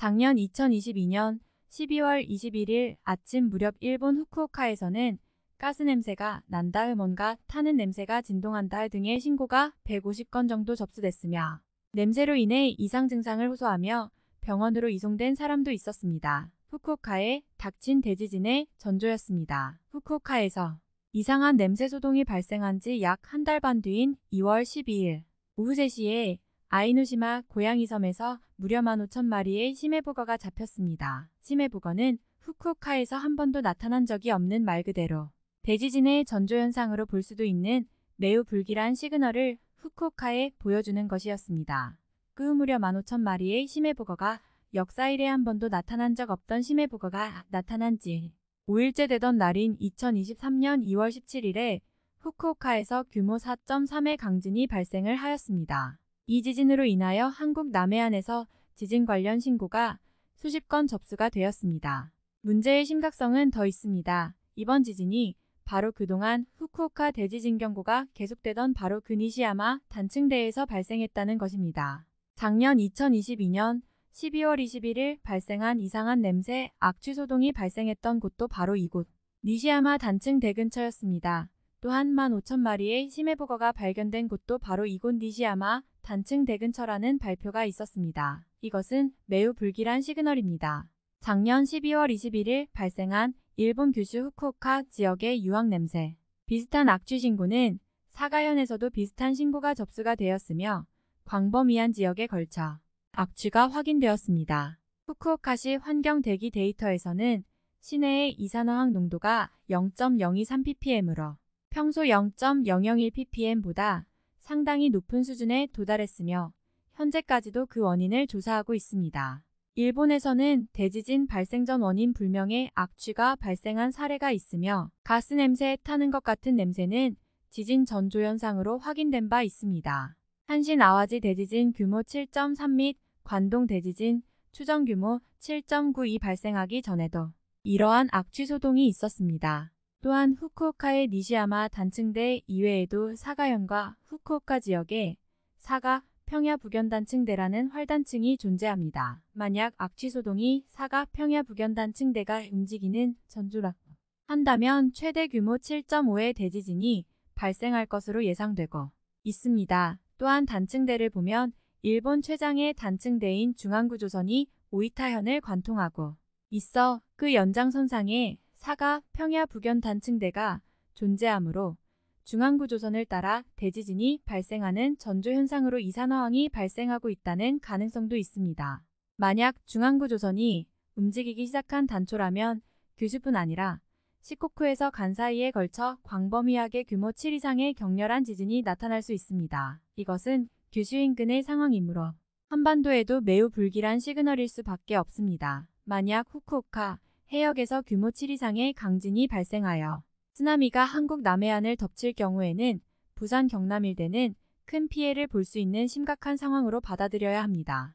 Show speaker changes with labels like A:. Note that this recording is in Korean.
A: 작년 2022년 12월 21일 아침 무렵 일본 후쿠오카에서는 가스 냄새가 난다 음원과 타는 냄새가 진동한다 등의 신고가 150건 정도 접수됐으며 냄새로 인해 이상 증상을 호소하며 병원으로 이송된 사람도 있었습니다. 후쿠오카에 닥친 대지진의 전조였습니다. 후쿠오카에서 이상한 냄새 소동이 발생한 지 약 한 달 반 뒤인 2월 12일 오후 3시에 아이누시마 고양이섬에서 무려 15,000마리의 심해복어가 잡혔습니다. 심해복어는 후쿠오카에서 한 번도 나타난 적이 없는 말 그대로 대지진의 전조현상으로 볼 수도 있는 매우 불길한 시그널을 후쿠오카에 보여주는 것이었습니다. 그 무려 15,000마리의 심해복어가 역사 이래 한 번도 나타난 적 없던 심해복어가 나타난 지 5일째 되던 날인 2023년 2월 17일에 후쿠오카에서 규모 4.3의 강진이 발생을 하였습니다. 이 지진으로 인하여 한국 남해안에서 지진 관련 신고가 수십 건 접수가 되었습니다. 문제의 심각성은 더 있습니다. 이번 지진이 바로 그동안 후쿠오카 대지진 경고가 계속되던 바로 그니시야마 단층대에서 발생했다는 것입니다. 작년 2022년 12월 21일 발생한 이상한 냄새 악취 소동이 발생했던 곳도 바로 이곳 니시야마 단층대 근처였습니다. 또한 15,000마리의 심해보거가 발견된 곳도 바로 이곳 니시야마 단층 대근처라는 발표가 있었습니다. 이것은 매우 불길한 시그널입니다. 작년 12월 21일 발생한 일본 규슈 후쿠오카 지역의 유황 냄새. 비슷한 악취 신고는 사가현에서도 비슷한 신고가 접수가 되었으며 광범위한 지역에 걸쳐 악취가 확인되었습니다. 후쿠오카시 환경대기 데이터에서는 시내의 이산화황 농도가 0.023ppm으로 평소 0.001ppm보다 상당히 높은 수준에 도달했으며 현재까지도 그 원인을 조사하고 있습니다. 일본에서는 대지진 발생 전 원인 불명의 악취가 발생한 사례가 있으며 가스 냄새 타는 것 같은 냄새는 지진 전조 현상으로 확인된 바 있습니다. 한신 아와지 대지진 규모 7.3 및 관동 대지진 추정 규모 7.9이 발생하기 전에도 이러한 악취 소동이 있었습니다. 또한 후쿠오카의 니시야마 단층대 이외에도 사가현과 후쿠오카 지역에 사가 평야 부견단층대라는 활단층이 존재합니다. 만약 악취소동이 사가 평야 부견단층대가 움직이는 전주라 한다면 최대 규모 7.5의 대지진이 발생할 것으로 예상되고 있습니다. 또한 단층대를 보면 일본 최장의 단층대인 중앙구조선이 오이타현을 관통하고 있어 그 연장선상에 사가 평야 부견 단층대가 존재하므로 중앙구 조선을 따라 대지진이 발생하는 전조 현상으로 이 산화황이 발생하고 있다는 가능성도 있습니다. 만약 중앙구 조선이 움직이기 시작한 단초라면 규슈뿐 아니라 시코쿠에서 간 사이에 걸쳐 광범위하게 규모 7 이상의 격렬한 지진이 나타날 수 있습니다. 이것은 규슈 인근의 상황이므로 한반도에도 매우 불길한 시그널일 수밖에 없습니다. 만약 후쿠오카, 해역에서 규모 7 이상의 강진이 발생하여 쓰나미가 한국 남해안을 덮칠 경우에는 부산 경남 일대는 큰 피해를 볼 수 있는 심각한 상황으로 받아들여야 합니다.